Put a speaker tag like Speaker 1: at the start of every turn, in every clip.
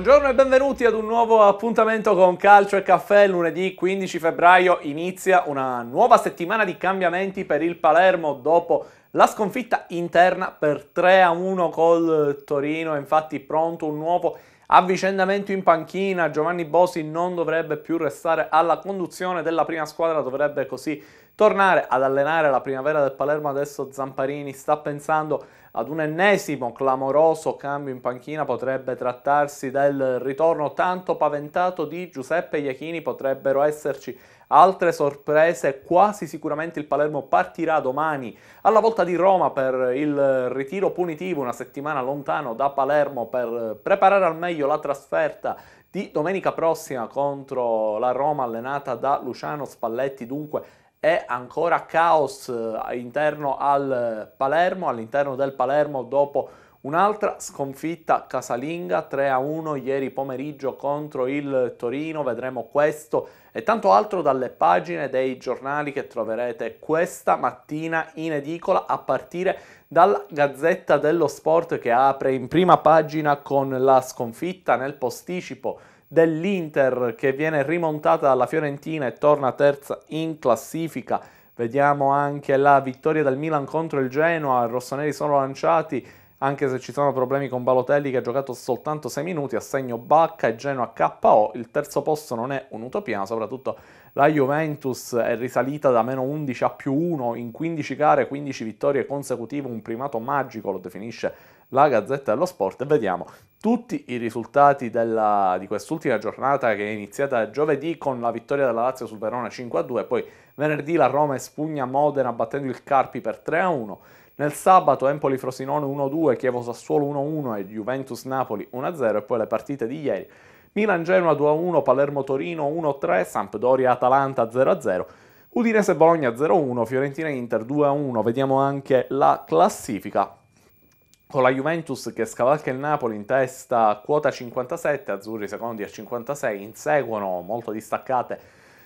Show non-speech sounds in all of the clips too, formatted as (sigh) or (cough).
Speaker 1: Buongiorno e benvenuti ad un nuovo appuntamento con Calcio e Caffè. Lunedì 15 febbraio inizia una nuova settimana di cambiamenti per il Palermo dopo la sconfitta interna per 3-1 col Torino. È infatti pronto un nuovo avvicendamento in panchina. Giovanni Bosi non dovrebbe più restare alla conduzione della prima squadra, dovrebbe così tornare ad allenare la primavera del Palermo. Adesso Zamparini sta pensando ad un ennesimo clamoroso cambio in panchina potrebbe trattarsi del ritorno tanto paventato di Giuseppe Iachini, potrebbero esserci altre sorprese, quasi sicuramente il Palermo partirà domani alla volta di Roma per il ritiro punitivo una settimana lontano da Palermo per preparare al meglio la trasferta di domenica prossima contro la Roma allenata da Luciano Spalletti, dunque è ancora caos eh, interno al Palermo, all'interno del Palermo dopo un'altra sconfitta casalinga 3-1 ieri pomeriggio contro il Torino, vedremo questo e tanto altro dalle pagine dei giornali che troverete questa mattina in edicola a partire dalla Gazzetta dello Sport che apre in prima pagina con la sconfitta nel posticipo dell'Inter che viene rimontata dalla Fiorentina e torna terza in classifica. Vediamo anche la vittoria del Milan contro il Genoa, i rossoneri sono lanciati anche se ci sono problemi con Balotelli che ha giocato soltanto 6 minuti, assegno Bacca e Genoa KO, il terzo posto non è un'utopia, soprattutto la Juventus è risalita da meno 11 a più 1 in 15 gare, 15 vittorie consecutive, un primato magico lo definisce la Gazzetta dello Sport e vediamo tutti i risultati della, di quest'ultima giornata che è iniziata giovedì con la vittoria della Lazio sul Verona 5-2 poi venerdì la Roma espugna Modena battendo il Carpi per 3-1 nel sabato Empoli-Frosinone 1-2, Chievo-Sassuolo 1-1 e Juventus-Napoli 1-0 e poi le partite di ieri. Milan-Genoa 2-1, Palermo-Torino 1-3, Sampdoria-Atalanta 0-0. Udinese-Bologna 0-1, Fiorentina-Inter 2-1, vediamo anche la classifica con la Juventus che scavalca il Napoli in testa a quota 57, Azzurri secondi a 56, inseguono molto distaccate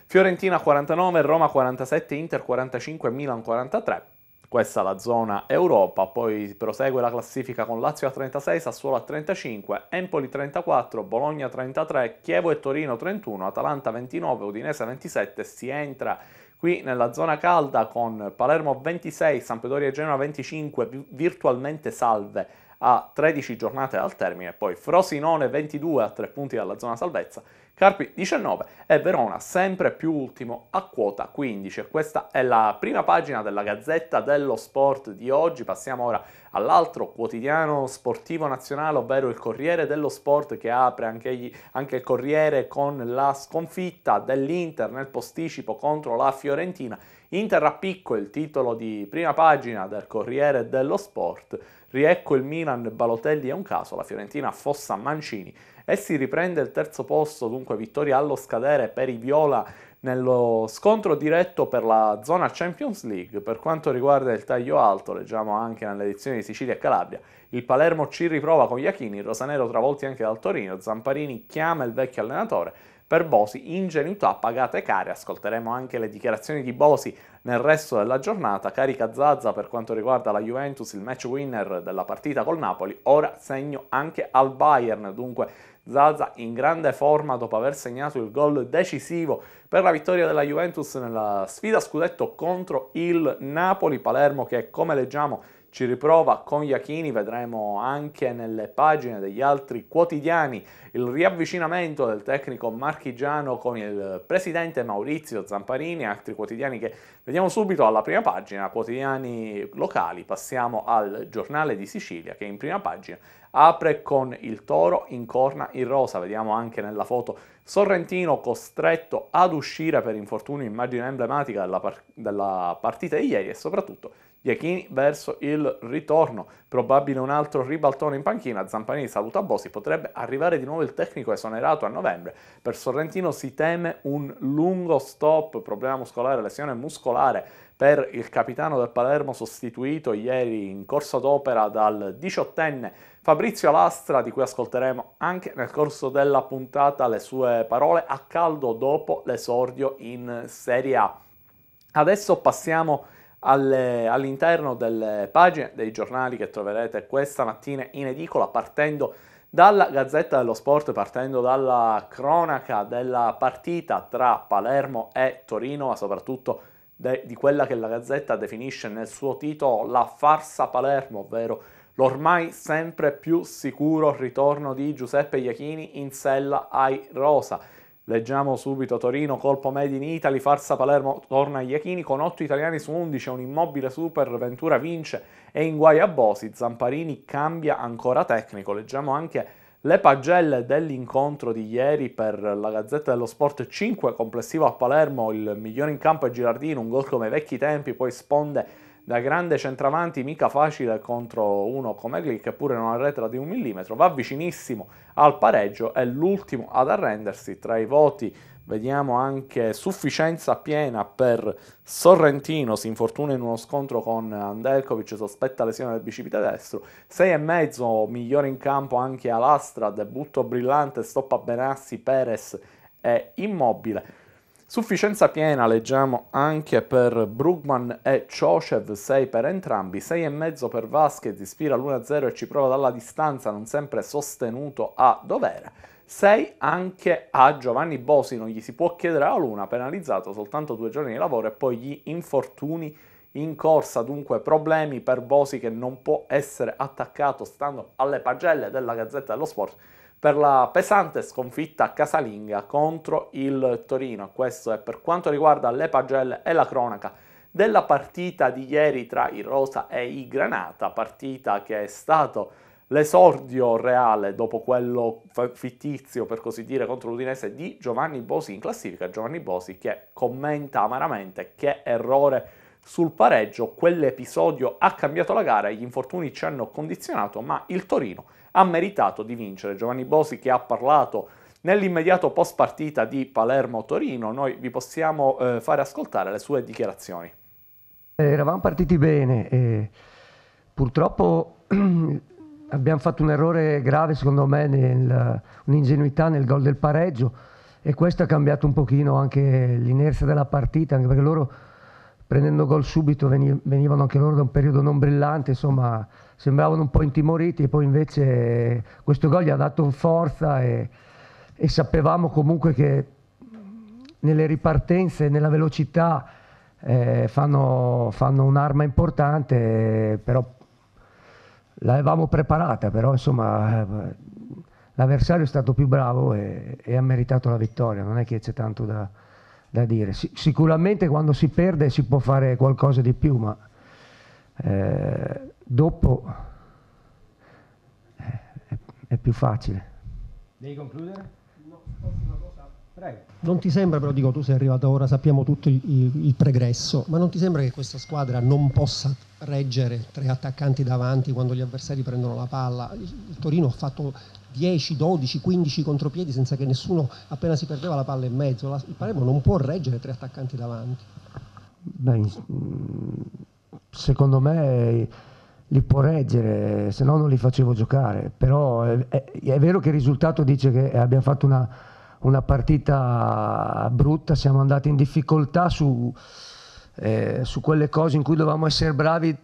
Speaker 1: Fiorentina 49, Roma 47, Inter 45, Milan 43. Questa è la zona Europa, poi prosegue la classifica con Lazio a 36, Sassuolo a 35, Empoli 34, Bologna 33, Chievo e Torino 31, Atalanta 29, Udinese 27, si entra qui nella zona calda con Palermo 26, Sampdoria e Genova 25 virtualmente salve a 13 giornate dal termine, poi Frosinone 22 a 3 punti dalla zona salvezza, Carpi 19 e Verona sempre più ultimo a quota 15. Questa è la prima pagina della Gazzetta dello Sport di oggi, passiamo ora all'altro quotidiano sportivo nazionale, ovvero il Corriere dello Sport, che apre anche, egli, anche il Corriere con la sconfitta dell'Inter nel posticipo contro la Fiorentina. Inter a picco, il titolo di prima pagina del Corriere dello Sport. Riecco il Milan, Balotelli è un caso, la Fiorentina fossa Mancini e si riprende il terzo posto, dunque vittoria allo scadere per i Viola nello scontro diretto per la zona Champions League, per quanto riguarda il taglio alto, leggiamo anche nelle edizioni di Sicilia e Calabria, il Palermo ci riprova con Iachini, il Rosanero travolti anche dal Torino, Zamparini chiama il vecchio allenatore, per Bosi ingenuità pagate care, ascolteremo anche le dichiarazioni di Bosi nel resto della giornata, carica Zazza per quanto riguarda la Juventus, il match winner della partita col Napoli, ora segno anche al Bayern, dunque Zaza in grande forma dopo aver segnato il gol decisivo per la vittoria della Juventus nella sfida scudetto contro il Napoli, Palermo che come leggiamo ci riprova con Iachini, vedremo anche nelle pagine degli altri quotidiani il riavvicinamento del tecnico marchigiano con il presidente Maurizio Zamparini, altri quotidiani che vediamo subito alla prima pagina, quotidiani locali, passiamo al giornale di Sicilia che in prima pagina apre con il toro in corna in rosa, vediamo anche nella foto Sorrentino costretto ad uscire per infortunio, immagine emblematica della, par- della partita di ieri e soprattutto Diachini verso il ritorno, probabile un altro ribaltone in panchina, Zampanini saluta Bosi, potrebbe arrivare di nuovo il tecnico esonerato a novembre, per Sorrentino si teme un lungo stop, problema muscolare, lesione muscolare per il capitano del Palermo sostituito ieri in corso d'opera dal diciottenne Fabrizio Lastra, di cui ascolteremo anche nel corso della puntata le sue parole a caldo dopo l'esordio in Serie A. Adesso passiamo a all'interno delle pagine dei giornali che troverete questa mattina in edicola partendo dalla Gazzetta dello Sport, partendo dalla cronaca della partita tra Palermo e Torino, ma soprattutto de- di quella che la Gazzetta definisce nel suo titolo la farsa Palermo, ovvero l'ormai sempre più sicuro ritorno di Giuseppe Iachini in sella ai Rosa. Leggiamo subito Torino, colpo made in Italy, farsa Palermo, torna Iachini con 8 italiani su 11, un immobile super, Ventura vince e in guai a Bosi, Zamparini cambia ancora tecnico. Leggiamo anche le pagelle dell'incontro di ieri per la Gazzetta dello Sport 5, complessivo a Palermo, il migliore in campo è Girardino, un gol come ai vecchi tempi, poi sponde da grande centravanti mica facile contro uno come Glick, eppure non arretra di un millimetro, va vicinissimo al pareggio, è l'ultimo ad arrendersi tra i voti. Vediamo anche sufficienza piena per Sorrentino, si infortuna in uno scontro con Andelkovic, sospetta lesione del bicipite destro. e mezzo, migliore in campo anche Alastra, debutto brillante, stoppa Benassi, Perez è Immobile. Sufficienza piena leggiamo anche per Brugman e Ciocev, 6 per entrambi, 6,5 per Vasquez, ispira l'1-0 e ci prova dalla distanza, non sempre sostenuto a dovere. 6 anche a Giovanni Bosi, non gli si può chiedere la luna, penalizzato soltanto due giorni di lavoro e poi gli infortuni in corsa, dunque problemi per Bosi che non può essere attaccato stando alle pagelle della Gazzetta dello Sport per la pesante sconfitta casalinga contro il Torino. Questo è per quanto riguarda le pagelle e la cronaca della partita di ieri tra il Rosa e i Granata, partita che è stato l'esordio reale dopo quello fittizio, per così dire, contro l'Udinese di Giovanni Bosi in classifica. Giovanni Bosi che commenta amaramente che errore sul pareggio, quell'episodio ha cambiato la gara, gli infortuni ci hanno condizionato, ma il Torino ha meritato di vincere. Giovanni Bosi che ha parlato nell'immediato post partita di Palermo-Torino, noi vi possiamo eh, fare ascoltare le sue dichiarazioni.
Speaker 2: Eh, eravamo partiti bene, e purtroppo (clears throat) abbiamo fatto un errore grave secondo me, nel, un'ingenuità nel gol del pareggio e questo ha cambiato un pochino anche l'inerzia della partita, anche perché loro prendendo gol subito venivano anche loro da un periodo non brillante, insomma sembravano un po' intimoriti e poi invece questo gol gli ha dato forza e, e sapevamo comunque che nelle ripartenze, nella velocità eh, fanno, fanno un'arma importante, però l'avevamo preparata, però insomma eh, l'avversario è stato più bravo e, e ha meritato la vittoria, non è che c'è tanto da da dire. Sic sicuramente quando si perde si può fare qualcosa di più, ma eh, dopo eh, è, è, più facile. Devi concludere? No, una cosa. Prego. Non ti sembra, però dico, tu sei arrivato ora, sappiamo tutto il, il pregresso, ma non ti sembra che questa squadra non possa reggere tre attaccanti davanti quando gli avversari prendono la palla? Il, il Torino ha fatto 10, 12, 15 contropiedi senza che nessuno appena si perdeva la palla in mezzo. La, il Palermo non può reggere tre attaccanti davanti. Beh, secondo me li può reggere, se no non li facevo giocare. Però è, è, è vero che il risultato dice che abbiamo fatto una, una partita brutta, siamo andati in difficoltà su, eh, su quelle cose in cui dovevamo essere bravi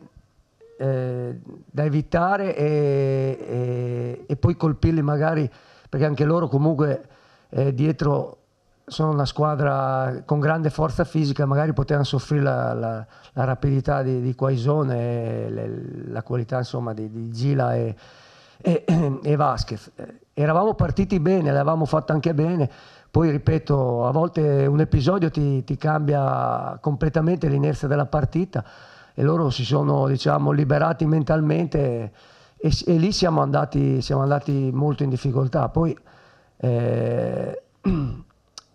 Speaker 2: eh, da evitare e, e, e, poi colpirli magari perché anche loro comunque eh, dietro sono una squadra con grande forza fisica, magari potevano soffrire la, la, la rapidità di, di Quaisone, le, la qualità insomma, di, di Gila e, e, e, Vasquez. Eravamo partiti bene, l'avevamo fatta anche bene, poi ripeto, a volte un episodio ti, ti cambia completamente l'inerzia della partita e loro si sono diciamo, liberati mentalmente e, e lì siamo andati, siamo andati, molto in difficoltà. Poi eh, (clears throat)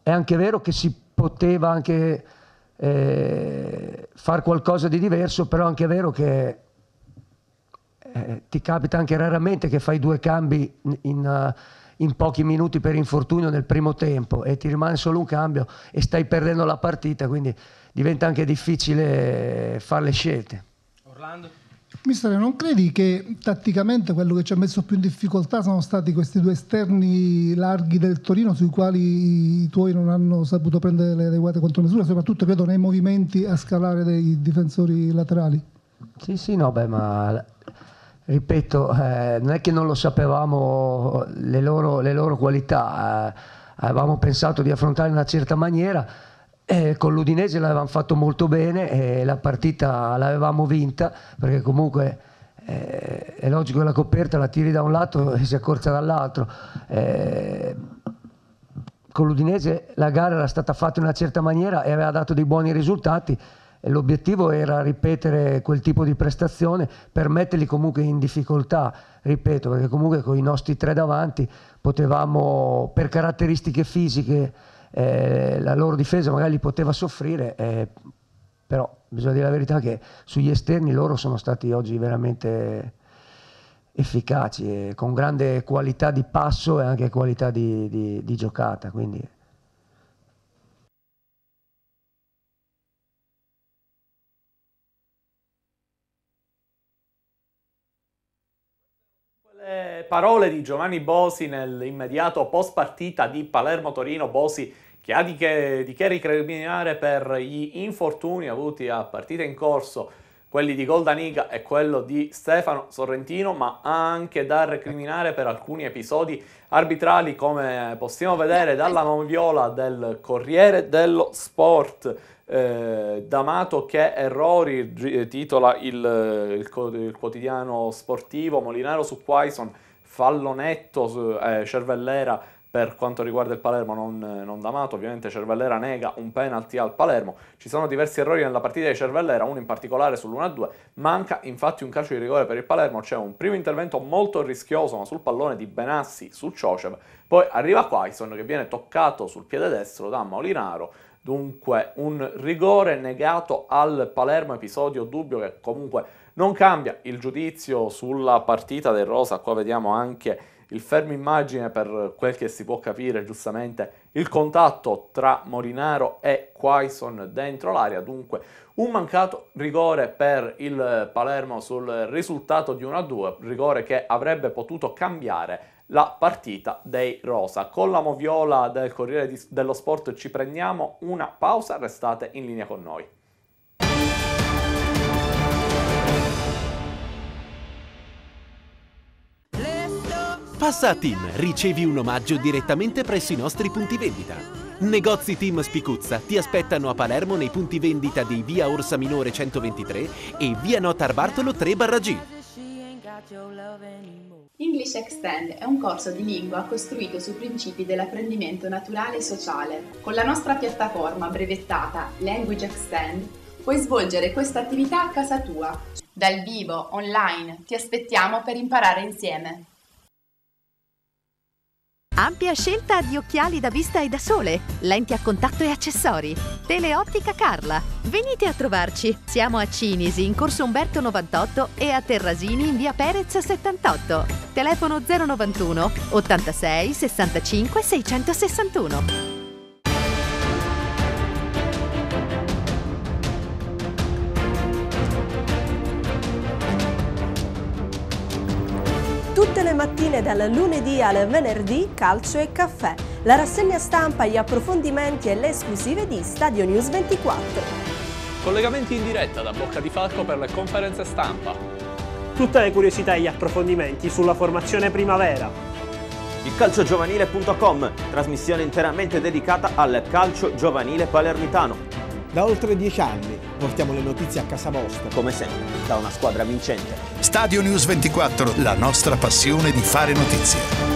Speaker 2: è anche vero che si poteva anche eh, fare qualcosa di diverso, però è anche vero che eh, ti capita anche raramente che fai due cambi in... in in pochi minuti per infortunio nel primo tempo e ti rimane solo un cambio e stai perdendo la partita, quindi diventa anche difficile eh, fare le scelte. Orlando?
Speaker 3: Mister, non credi che tatticamente quello che ci ha messo più in difficoltà sono stati questi due esterni larghi del Torino sui quali i tuoi non hanno saputo prendere le adeguate contromisure, soprattutto credo nei movimenti a scalare dei difensori laterali?
Speaker 2: Sì, sì, no, beh, ma ripeto, eh, non è che non lo sapevamo le loro, le loro qualità, eh, avevamo pensato di affrontare in una certa maniera, eh, con l'Udinese l'avevamo fatto molto bene e la partita l'avevamo vinta perché comunque eh, è logico che la coperta la tiri da un lato e si accorcia dall'altro. Eh, con l'Udinese la gara era stata fatta in una certa maniera e aveva dato dei buoni risultati l'obiettivo era ripetere quel tipo di prestazione per metterli comunque in difficoltà, ripeto, perché comunque con i nostri tre davanti potevamo, per caratteristiche fisiche, eh, la loro difesa magari li poteva soffrire, eh, però bisogna dire la verità che sugli esterni loro sono stati oggi veramente efficaci, con grande qualità di passo e anche qualità di, di, di giocata. Quindi.
Speaker 1: parole di Giovanni Bosi nell'immediato post partita di Palermo-Torino, Bosi che ha di che, di che ricriminare per gli infortuni avuti a partita in corso, quelli di Goldaniga e quello di Stefano Sorrentino, ma anche da recriminare per alcuni episodi arbitrali come possiamo vedere dalla viola del Corriere dello Sport. Eh, D'Amato che errori titola il, il, il, quotidiano sportivo Molinaro su Quaison fallo netto su, eh, Cervellera per quanto riguarda il Palermo non, non D'Amato, ovviamente Cervellera nega un penalty al Palermo, ci sono diversi errori nella partita di Cervellera, uno in particolare sull'1-2, manca infatti un calcio di rigore per il Palermo, c'è un primo intervento molto rischioso ma sul pallone di Benassi su Ciocev, poi arriva Quaison che viene toccato sul piede destro da Molinaro, dunque un rigore negato al Palermo, episodio dubbio che comunque non cambia il giudizio sulla partita del Rosa, qua vediamo anche il fermo immagine per quel che si può capire giustamente il contatto tra Morinaro e Quaison dentro l'area, dunque un mancato rigore per il Palermo sul risultato di 1-2, rigore che avrebbe potuto cambiare la partita dei Rosa. Con la moviola del Corriere dello Sport ci prendiamo una pausa, restate in linea con noi. Passa a Team, ricevi un omaggio direttamente presso i nostri punti vendita. Negozi Team Spicuzza ti aspettano a Palermo nei punti vendita di Via Orsa Minore 123 e Via Notar Bartolo 3-G. English Extend è un corso di lingua costruito sui principi dell'apprendimento naturale e sociale. Con la nostra piattaforma brevettata Language Extend puoi svolgere questa attività a casa tua. Dal vivo, online, ti aspettiamo per imparare insieme. Ampia scelta di occhiali da vista e da sole, lenti a contatto e accessori. Teleottica Carla. Venite a trovarci. Siamo a Cinisi in corso Umberto 98 e a Terrasini in via Perez 78. Telefono 091 86 65 661.
Speaker 2: mattine dal lunedì al venerdì Calcio e Caffè, la rassegna stampa, gli approfondimenti
Speaker 1: e le esclusive di Stadio News 24. Collegamenti in diretta da Bocca di Falco per le conferenze stampa. Tutte le curiosità e gli approfondimenti sulla formazione primavera. Il calciogiovanile.com, trasmissione interamente dedicata al calcio giovanile palermitano. Da oltre dieci anni portiamo le notizie a casa vostra. Come sempre, da una squadra vincente. Stadio News 24, la nostra passione di fare notizie.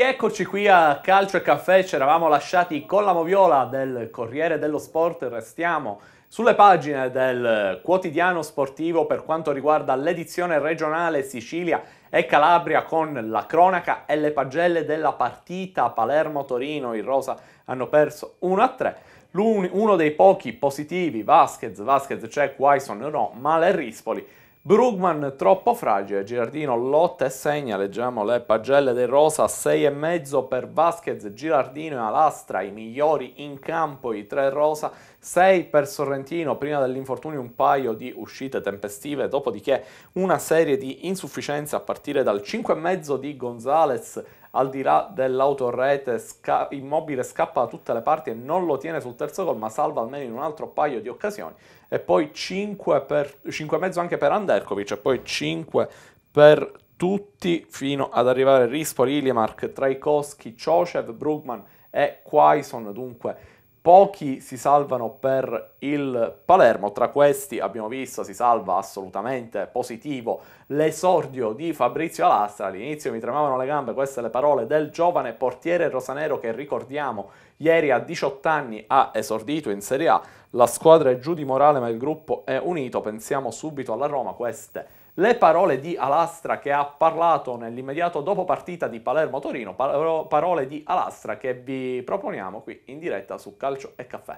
Speaker 1: Eccoci qui a Calcio e Caffè, ci eravamo lasciati con la moviola del Corriere dello Sport, restiamo sulle pagine del quotidiano sportivo per quanto riguarda l'edizione regionale Sicilia e Calabria con la cronaca e le pagelle della partita Palermo-Torino. Il Rosa hanno perso 1-3. uno dei pochi positivi, Vasquez, Vasquez c'è, cioè Quaison no, ma Rispoli. Brugman troppo fragile, Girardino lotta e segna, leggiamo le pagelle del Rosa, 6,5 per Vasquez, Girardino e Alastra, i migliori in campo, i tre Rosa, 6 per Sorrentino, prima dell'infortunio un paio di uscite tempestive, dopodiché una serie di insufficienze a partire dal 5,5 di Gonzales, al di là dell'autorete sca- immobile scappa da tutte le parti e non lo tiene sul terzo gol ma salva almeno in un altro paio di occasioni e poi 5 per 5,5 anche per Anderkovic e poi 5 per tutti fino ad arrivare Rispoli, Iliemark, Traikowski, Ciocev, Brugman e Quaison dunque Pochi si salvano per il Palermo, tra questi abbiamo visto si salva assolutamente positivo l'esordio di Fabrizio Alastra, all'inizio mi tremavano le gambe, queste le parole del giovane portiere rosanero che ricordiamo ieri a 18 anni ha esordito in Serie A, la squadra è giù di morale ma il gruppo è unito, pensiamo subito alla Roma, queste le parole di Alastra che ha parlato nell'immediato dopo partita di Palermo-Torino, parole di Alastra che vi proponiamo qui in diretta su Calcio e Caffè.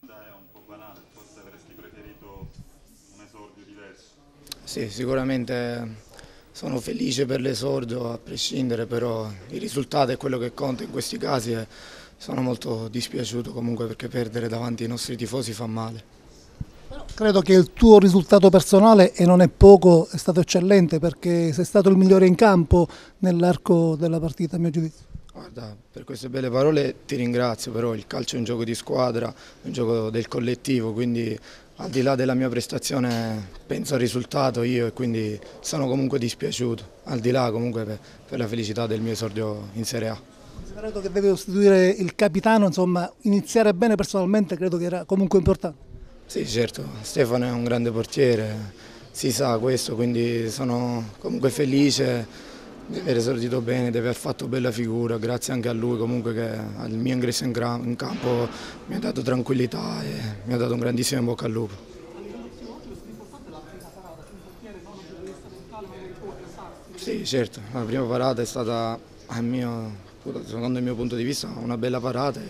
Speaker 1: È un po' banale, forse avresti
Speaker 3: preferito un esordio diverso. Sì, sicuramente sono felice per l'esordio a prescindere, però il risultato è quello che conta in questi casi e sono molto dispiaciuto comunque perché perdere davanti ai nostri tifosi fa male. Credo che il tuo risultato personale, e non è poco, è stato eccellente perché sei stato il migliore in campo nell'arco della partita, a mio giudizio. Guarda, per queste belle parole ti ringrazio, però il calcio è un gioco di squadra, è un gioco del collettivo, quindi al di là della mia prestazione penso al risultato io e quindi sono comunque dispiaciuto, al di là comunque per, per la felicità del mio esordio in Serie A. Considerato che devi sostituire il capitano, insomma, iniziare bene personalmente credo che era comunque importante. Sì, certo, Stefano è un grande portiere, si sa questo, quindi sono comunque felice di aver esordito bene, di aver fatto bella figura, grazie anche a lui comunque che al mio ingresso in, in campo mi ha dato tranquillità e mi ha dato un grandissimo in bocca al lupo. Sì, certo, la prima parata è stata a mio sicura, secondo il mio punto di vista, una bella parata.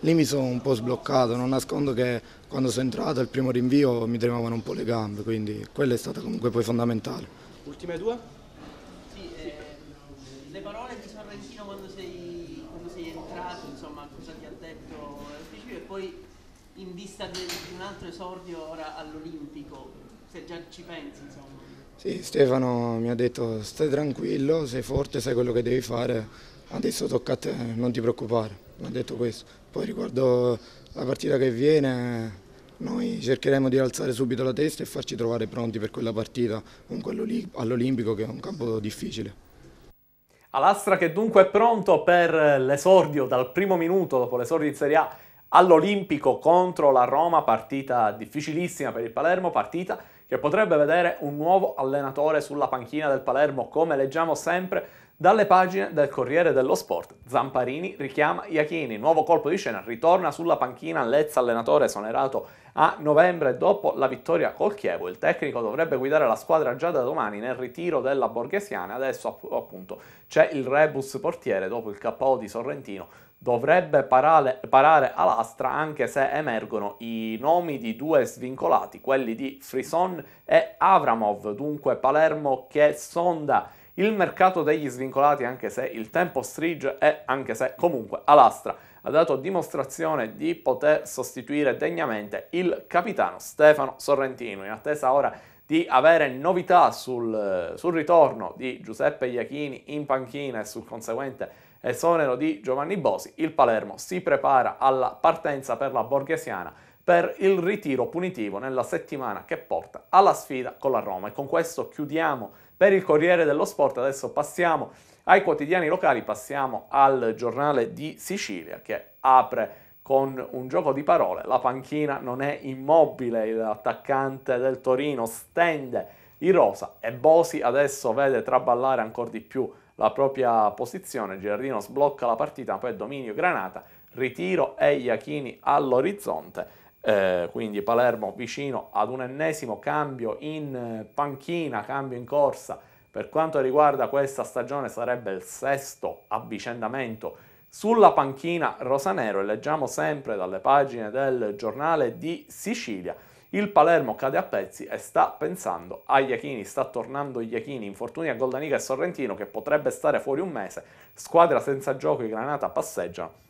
Speaker 3: Lì mi sono un po' sbloccato, non nascondo che quando sono entrato al primo rinvio mi tremavano un po' le gambe, quindi quella è stata comunque poi fondamentale. Ultime due?
Speaker 2: Sì, eh, le parole di Sorrentino quando sei, quando sei entrato, insomma, cosa ti ha detto e poi in vista di un altro esordio ora all'Olimpico, se già ci pensi insomma.
Speaker 3: Sì, Stefano mi ha detto stai tranquillo, sei forte, sai quello che devi fare, adesso tocca a te, non ti preoccupare, ha detto questo. Poi riguardo la partita che viene, noi cercheremo di alzare subito la testa e farci trovare pronti per quella partita all'Olimpico che è un campo difficile.
Speaker 1: Alastra che dunque è pronto per l'esordio dal primo minuto dopo l'esordio in Serie A all'Olimpico contro la Roma, partita difficilissima per il Palermo, partita che potrebbe vedere un nuovo allenatore sulla panchina del Palermo, come leggiamo sempre dalle pagine del Corriere dello Sport, Zamparini richiama Iachini, nuovo colpo di scena, ritorna sulla panchina l'ex allenatore esonerato a novembre dopo la vittoria col Chievo. Il tecnico dovrebbe guidare la squadra già da domani nel ritiro della Borghesiana, adesso appunto c'è il rebus portiere dopo il KO di Sorrentino. Dovrebbe parare, parare all'astra anche se emergono i nomi di due svincolati, quelli di Frison e Avramov, dunque Palermo che sonda il mercato degli svincolati, anche se il tempo strige è anche se comunque Alastra ha dato dimostrazione di poter sostituire degnamente il capitano Stefano Sorrentino, in attesa ora di avere novità sul, sul, ritorno di Giuseppe Iachini in panchina e sul conseguente esonero di Giovanni Bosi, il Palermo si prepara alla partenza per la Borghesiana per il ritiro punitivo nella settimana che porta alla sfida con la Roma. E con questo chiudiamo per il Corriere dello Sport adesso passiamo ai quotidiani locali, passiamo al giornale di Sicilia che apre con un gioco di parole, la panchina non è immobile, l'attaccante del Torino stende i rosa e Bosi adesso vede traballare ancora di più la propria posizione, Girardino sblocca la partita, poi dominio Granata, ritiro e Iachini all'orizzonte eh, quindi Palermo vicino ad un ennesimo cambio in eh, panchina, cambio in corsa. Per quanto riguarda questa stagione sarebbe il sesto avvicendamento sulla panchina rosanero e leggiamo sempre dalle pagine del giornale di Sicilia. Il Palermo cade a pezzi e sta pensando a Iachini, sta tornando Iachini, infortuni a Goldaniga e Sorrentino che potrebbe stare fuori un mese, squadra senza gioco, i Granata passeggiano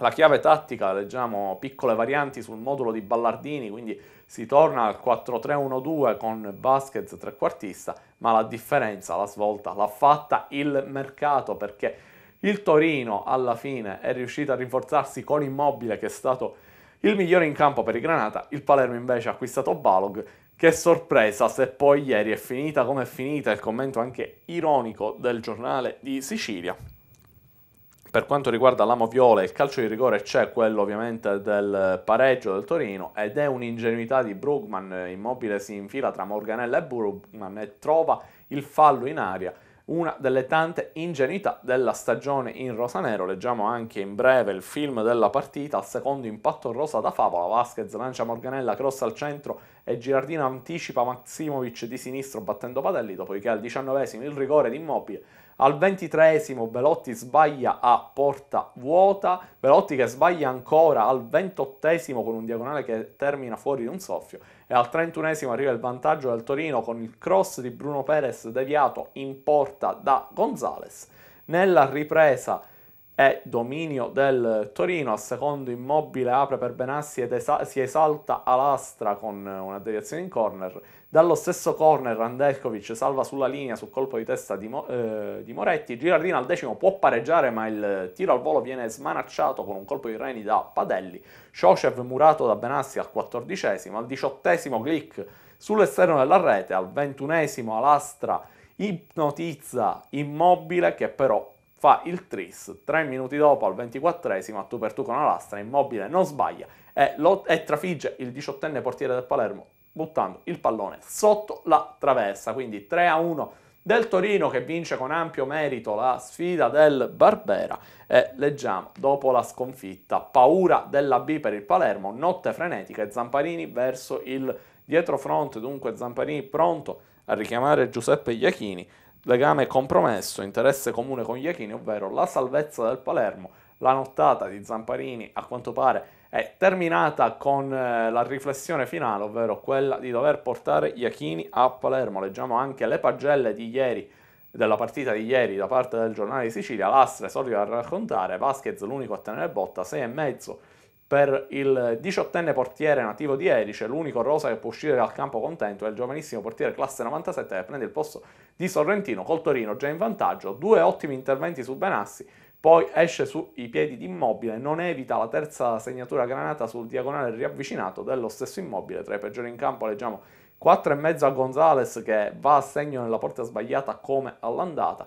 Speaker 1: la chiave tattica, leggiamo piccole varianti sul modulo di Ballardini, quindi si torna al 4-3-1-2 con Vasquez trequartista, ma la differenza, la svolta l'ha fatta il mercato perché il Torino alla fine è riuscito a rinforzarsi con Immobile che è stato il migliore in campo per i Granata, il Palermo invece ha acquistato Balog che sorpresa se poi ieri è finita come è finita, il commento anche ironico del giornale di Sicilia per quanto riguarda l'amo viola, il calcio di rigore c'è quello ovviamente del pareggio del Torino ed è un'ingenuità di Brugman, Immobile si infila tra Morganella e Brugman e trova il fallo in aria, una delle tante ingenuità della stagione in rosanero, leggiamo anche in breve il film della partita, al secondo impatto rosa da favola, Vasquez lancia Morganella, cross al centro e Girardino anticipa Maximovic di sinistro battendo Padelli, dopodiché al diciannovesimo il rigore di Immobile al ventitreesimo Belotti sbaglia a porta vuota, Belotti che sbaglia ancora al ventottesimo con un diagonale che termina fuori di un soffio e al trentunesimo arriva il vantaggio del Torino con il cross di Bruno Perez deviato in porta da Gonzales. Nella ripresa è dominio del Torino, al secondo immobile apre per Benassi ed esa- si esalta Alastra con una deviazione in corner, dallo stesso corner Randelkovic salva sulla linea sul colpo di testa di, Mo- eh, di Moretti, Girardino al decimo può pareggiare ma il tiro al volo viene smanacciato con un colpo di Reni da Padelli, Shochev murato da Benassi al quattordicesimo, al diciottesimo Glick sull'esterno della rete, al ventunesimo Alastra ipnotizza Immobile che però fa il tris, tre minuti dopo al 24esimo a tu per tu con Alastra, immobile non sbaglia e, lo, e trafigge il 18enne portiere del Palermo buttando il pallone sotto la traversa, quindi 3 a 1 del Torino che vince con ampio merito la sfida del Barbera e leggiamo dopo la sconfitta paura della B per il Palermo, notte frenetica e Zamparini verso il dietro fronte, dunque Zamparini pronto a richiamare Giuseppe Iachini legame compromesso, interesse comune con gli Iachini, ovvero la salvezza del Palermo, la nottata di Zamparini a quanto pare è terminata con eh, la riflessione finale, ovvero quella di dover portare gli Iachini a Palermo. Leggiamo anche le pagelle di ieri della partita di ieri da parte del giornale di Sicilia, l'Astra è solito a raccontare, Vasquez l'unico a tenere botta, e mezzo per il diciottenne portiere nativo di Erice, l'unico rosa che può uscire dal campo contento è il giovanissimo portiere classe 97 che prende il posto di Sorrentino col Torino già in vantaggio, due ottimi interventi su Benassi, poi esce sui piedi di Immobile, non evita la terza segnatura granata sul diagonale riavvicinato dello stesso Immobile, tra i peggiori in campo leggiamo e mezzo a Gonzales che va a segno nella porta sbagliata come all'andata,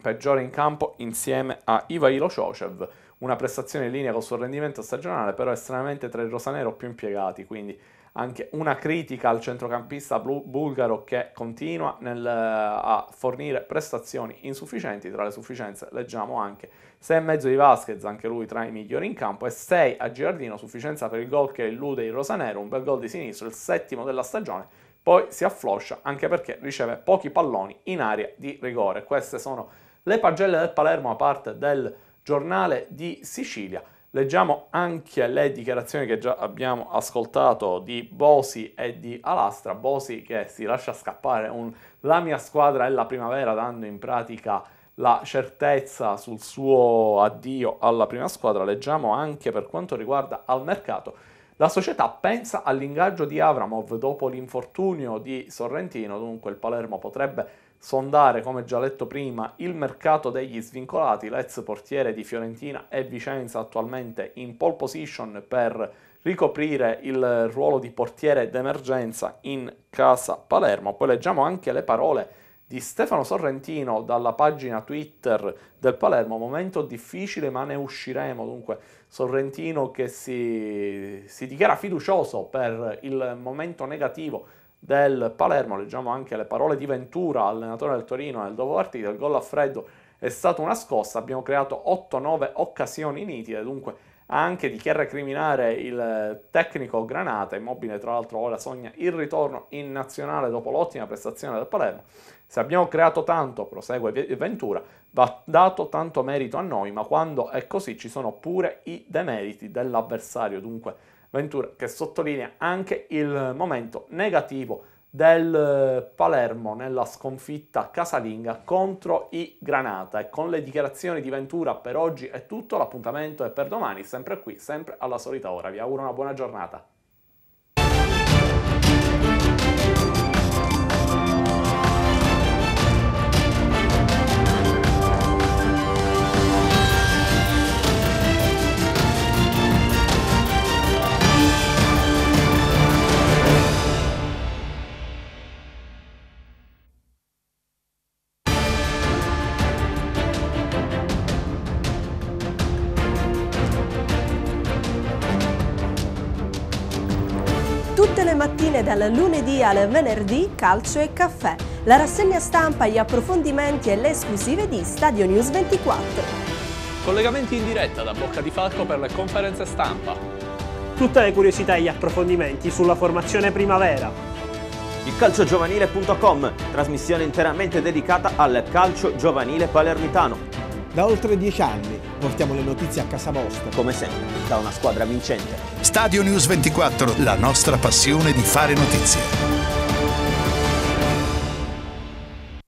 Speaker 1: peggiore in campo insieme a Ivailo Ciocev, una prestazione in linea col suo rendimento stagionale, però estremamente tra i rosanero più impiegati, quindi anche una critica al centrocampista bulgaro che continua nel, eh, a fornire prestazioni insufficienti, tra le sufficienze leggiamo anche 6,5 di Vasquez, anche lui tra i migliori in campo, e 6 a Girardino, sufficienza per il gol che illude il rosanero, un bel gol di sinistro, il settimo della stagione, poi si affloscia anche perché riceve pochi palloni in area di rigore. Queste sono le pagelle del Palermo a parte del giornale di Sicilia. Leggiamo anche le dichiarazioni che già abbiamo ascoltato di Bosi e di Alastra. Bosi che si lascia scappare un la mia squadra è la primavera, dando in pratica la certezza sul suo addio alla prima squadra. Leggiamo anche per quanto riguarda al mercato. La società pensa all'ingaggio di Avramov dopo l'infortunio di Sorrentino, dunque il Palermo potrebbe sondare, come già detto prima, il mercato degli svincolati, l'ex portiere di Fiorentina e Vicenza attualmente in pole position per ricoprire il ruolo di portiere d'emergenza in casa Palermo. Poi leggiamo anche le parole di Stefano Sorrentino dalla pagina Twitter del Palermo, momento difficile ma ne usciremo, dunque Sorrentino che si, si dichiara fiducioso per il momento negativo del Palermo, leggiamo anche le parole di Ventura, allenatore del Torino nel dopo partita, il gol a freddo è stato una scossa, abbiamo creato 8-9 occasioni nitide, dunque anche di chi recriminare il tecnico Granata, immobile tra l'altro ora sogna il ritorno in nazionale dopo l'ottima prestazione del Palermo. Se abbiamo creato tanto, prosegue Ventura, va dato tanto merito a noi, ma quando è così ci sono pure i demeriti dell'avversario, dunque Ventura che sottolinea anche il momento negativo del eh, Palermo nella sconfitta casalinga contro i Granata e con le dichiarazioni di Ventura per oggi è tutto, l'appuntamento è per domani, sempre qui, sempre alla solita ora. Vi auguro una buona giornata.
Speaker 2: seguire dal lunedì al venerdì Calcio e Caffè, la rassegna stampa, gli approfondimenti e le esclusive di Stadio News 24.
Speaker 1: Collegamenti in diretta da Bocca di Falco per le conferenze stampa. Tutte le curiosità e gli approfondimenti sulla formazione primavera. Il calciogiovanile.com, trasmissione interamente dedicata al calcio giovanile palermitano. Da oltre dieci anni Portiamo le notizie a casa vostra. Come sempre, da una squadra vincente. Stadio News 24, la nostra passione di fare notizie.